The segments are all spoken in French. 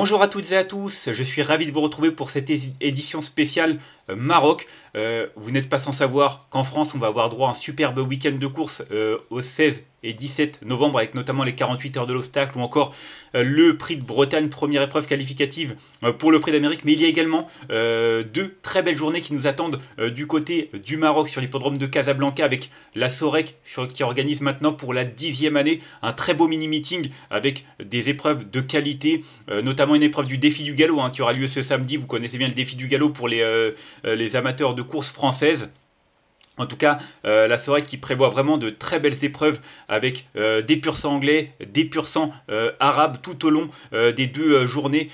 Bonjour à toutes et à tous, je suis ravi de vous retrouver pour cette édition spéciale euh, Maroc. Euh, vous n'êtes pas sans savoir qu'en France, on va avoir droit à un superbe week-end de course euh, au 16 et 17 novembre avec notamment les 48 heures de l'obstacle ou encore euh, le prix de Bretagne, première épreuve qualificative euh, pour le prix d'Amérique. Mais il y a également euh, deux très belles journées qui nous attendent du côté du Maroc sur l'hippodrome de Casablanca avec la Sorec qui organise maintenant pour la dixième année un très beau mini-meeting avec des épreuves de qualité, notamment une épreuve du défi du galop hein, qui aura lieu ce samedi. Vous connaissez bien le défi du galop pour les, les amateurs de courses françaises. En tout cas, la soirée qui prévoit vraiment de très belles épreuves avec euh, des purs sang anglais, des pur sang euh, arabes tout au long euh, des deux journées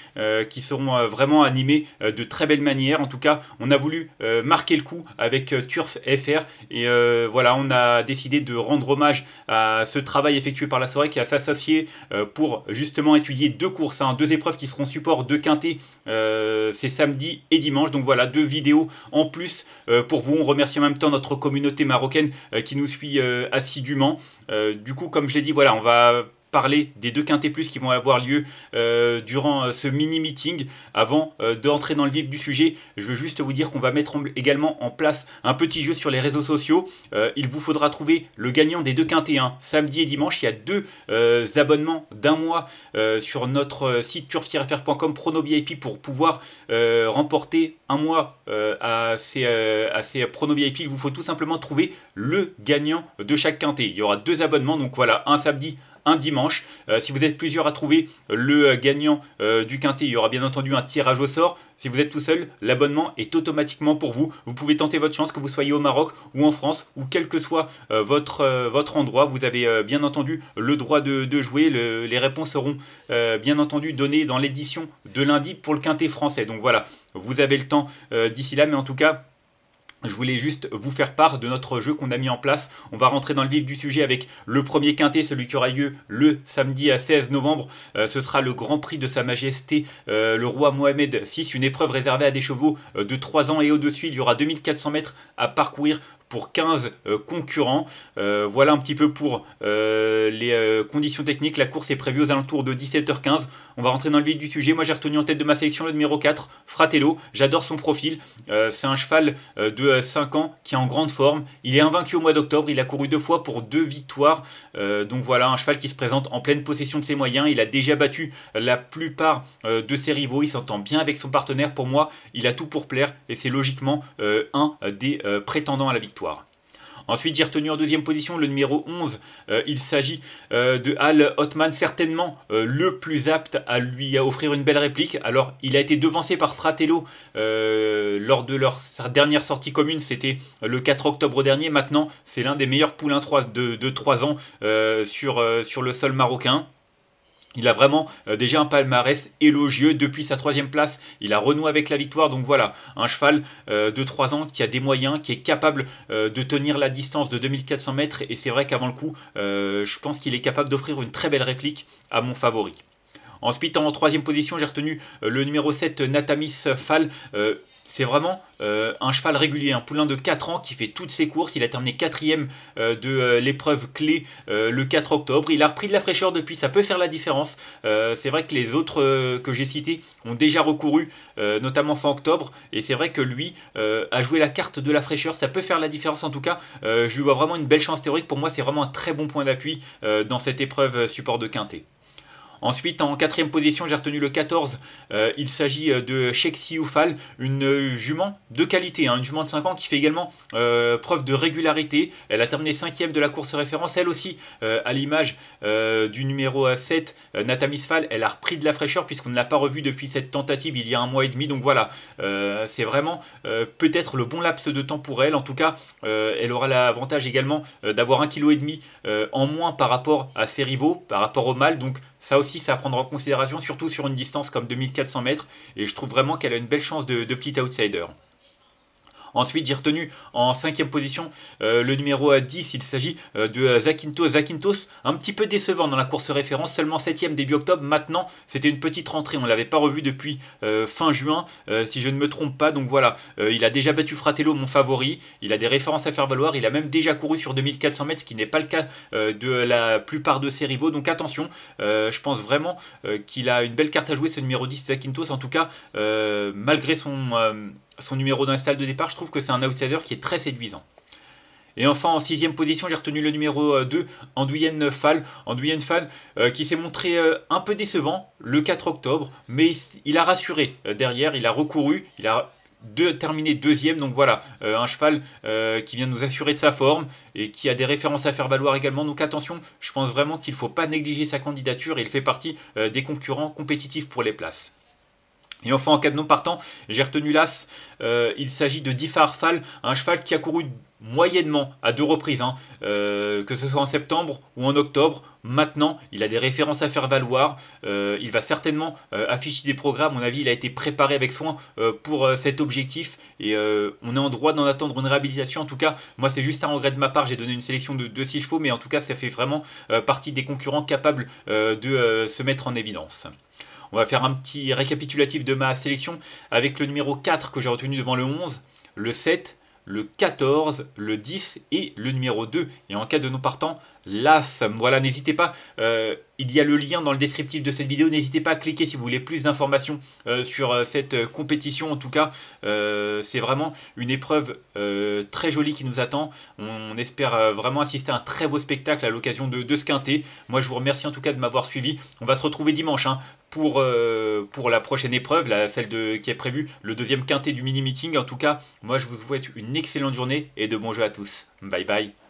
qui seront vraiment animées de très belles manières. En tout cas, on a voulu marquer le coup avec Turf FR et voilà, on a décidé de rendre hommage à ce travail effectué par la soirée qui a s'associé pour justement étudier deux courses, hein, deux épreuves qui seront support de quintet ces samedi et dimanche. Donc voilà, deux vidéos en plus pour vous. On remercie en même temps notre communauté marocaine euh, qui nous suit euh, assidûment. Euh, du coup, comme je l'ai dit, voilà, on va parler des deux quintés plus qui vont avoir lieu euh, durant euh, ce mini meeting. Avant euh, de d'entrer dans le vif du sujet, je veux juste vous dire qu'on va mettre également en place un petit jeu sur les réseaux sociaux. il vous faudra trouver le gagnant des deux quintés 1 samedi et dimanche. Il y a deux abonnements d'un mois sur notre site turfirfr.com prono VIP pour pouvoir remporter un mois à ces, à ces prono VIP. Il vous faut tout simplement trouver le gagnant de chaque quintet. Il y aura deux abonnements, donc voilà, un samedi, un dimanche. Euh, si vous êtes plusieurs à trouver euh, le euh, gagnant du quintet, il y aura bien entendu un tirage au sort. Si vous êtes tout seul, l'abonnement est automatiquement pour vous. Vous pouvez tenter votre chance que vous soyez au Maroc ou en France ou quel que soit votre, votre endroit. Vous avez bien entendu le droit de, jouer. les réponses seront bien entendu données dans l'édition de lundi pour le quintet français. Donc voilà, vous avez le temps d'ici là, mais en tout cas je voulais juste vous faire part de notre jeu qu'on a mis en place. On va rentrer dans le vif du sujet avec le premier quintet, celui qui aura lieu le samedi à 16 novembre. Euh, ce sera le Grand Prix de Sa Majesté euh, le Roi Mohamed VI, une épreuve réservée à des chevaux euh, de 3 ans et au-dessus. Il y aura 2400 mètres à parcourir pour 15 euh, concurrents. Euh, voilà un petit peu pour euh, les conditions techniques. La course est prévue aux alentours de 17h15. On va rentrer dans le vif du sujet. Moi, j'ai retenu en tête de ma sélection le numéro 4, Fratello. J'adore son profil. c'est un cheval de 5 ans qui est en grande forme. Il est invaincu au mois d'octobre. Il a couru deux fois pour deux victoires. donc voilà, un cheval qui se présente en pleine possession de ses moyens. Il a déjà battu la plupart de ses rivaux. Il s'entend bien avec son partenaire. Pour moi, il a tout pour plaire et c'est logiquement un des prétendants à la victoire. Ensuite, j'ai retenu en deuxième position le numéro 11. Euh, il s'agit euh, de Al Hotman, certainement euh, le plus apte à lui offrir une belle réplique. Alors, il a été devancé par Fratello lors de leur dernière sortie commune. C'était le 4 octobre dernier. Maintenant, c'est l'un des meilleurs poulains de, 3 ans sur, sur le sol marocain. Il a vraiment euh, déjà un palmarès élogieux depuis sa troisième place. Il a renoué avec la victoire. Donc voilà, un cheval euh, de 3 ans qui a des moyens, qui est capable euh, de tenir la distance de 2400 mètres. Et c'est vrai qu'avant le coup, je pense qu'il est capable d'offrir une très belle réplique à mon favori. Ensuite, en troisième position, j'ai retenu le numéro 7, Natamis Fall. C'est vraiment euh, un cheval régulier, un poulain de 4 ans qui fait toutes ses courses. Il a terminé quatrième euh, de euh, l'épreuve clé le 4 octobre. Il a repris de la fraîcheur depuis, ça peut faire la différence. c'est vrai que les autres que j'ai cités ont déjà recouru, notamment fin octobre. Et c'est vrai que lui a joué la carte de la fraîcheur. Ça peut faire la différence en tout cas. je lui vois vraiment une belle chance théorique. Pour moi, c'est vraiment un très bon point d'appui dans cette épreuve support de quintet. Ensuite, en quatrième position, j'ai retenu le 14. Euh, il s'agit euh, de Sheikh Sioufal, euh, hein, une jument de qualité, une jument de 5 ans qui fait également preuve de régularité. Elle a terminé 5 cinquième de la course référence, elle aussi, à l'image du numéro 7, Natamisfal. Elle a repris de la fraîcheur puisqu'on ne l'a pas revue depuis cette tentative il y a un mois et demi. Donc voilà, c'est vraiment peut-être le bon laps de temps pour elle. En tout cas, elle aura l'avantage également d'avoir un kg et demi en moins par rapport à ses rivaux, par rapport au mâle. Donc ça aussi, c'est à prendre en considération, surtout sur une distance comme 2400 mètres. Et je trouve vraiment qu'elle a une belle chance de, de petit outsider. Ensuite, j'ai retenu en cinquième position euh, le numéro 10, il s'agit euh, de euh, Zakintos. Zakintos, un petit peu décevant dans la course référence, seulement 7ème début octobre. Maintenant, c'était une petite rentrée, on ne l'avait pas revu depuis fin juin, si je ne me trompe pas. Donc voilà, il a déjà battu Fratello, mon favori. Il a des références à faire valoir. Il a même déjà couru sur 2400 mètres, ce qui n'est pas le cas de la plupart de ses rivaux. Donc attention, je pense vraiment qu'il a une belle carte à jouer, ce numéro 10, Zakintos. En tout cas, malgré son son numéro d'install de départ, je trouve que c'est un outsider qui est très séduisant. Et enfin, en sixième position, j'ai retenu le numéro 2, euh, Andouyen Fall. Andouyen Fall euh, qui s'est montré euh, un peu décevant le 4 octobre, mais il, a rassuré derrière, il a recouru, il a terminé deuxième. Donc voilà, un cheval qui vient nous assurer de sa forme et qui a des références à faire valoir également. Donc attention, je pense vraiment qu'il ne faut pas négliger sa candidature et il fait partie des concurrents compétitifs pour les places. Et enfin, en cas de non partant, j'ai retenu l'As. Euh, il s'agit de Difarfal, Fall, un cheval qui a couru moyennement à deux reprises, hein. euh, que ce soit en septembre ou en octobre. Maintenant, il a des références à faire valoir. Euh, il va certainement afficher des programmes. mon avis, il a été préparé avec soin pour cet objectif. Et on est en droit d'en attendre une réhabilitation. En tout cas, moi, c'est juste un regret de ma part. J'ai donné une sélection de 2-6 chevaux, mais en tout cas, ça fait vraiment partie des concurrents capables de se mettre en évidence. On va faire un petit récapitulatif de ma sélection avec le numéro 4 que j'ai retenu devant le 11, le 7, le 14, le 10 et le numéro 2. Et en cas de non partant, LAS, Voilà, n'hésitez pas, euh, il y a le lien dans le descriptif de cette vidéo, n'hésitez pas à cliquer si vous voulez plus d'informations euh, sur euh, cette compétition. En tout cas, c'est vraiment une épreuve très jolie qui nous attend. On, espère vraiment assister à un très beau spectacle à l'occasion de, ce quintet. Moi, je vous remercie en tout cas de m'avoir suivi. On va se retrouver dimanche hein, pour, pour, la prochaine épreuve, celle de, qui est prévue, le deuxième quintet du mini-meeting. En tout cas, moi je vous souhaite une excellente journée et de bons jeux à tous. Bye bye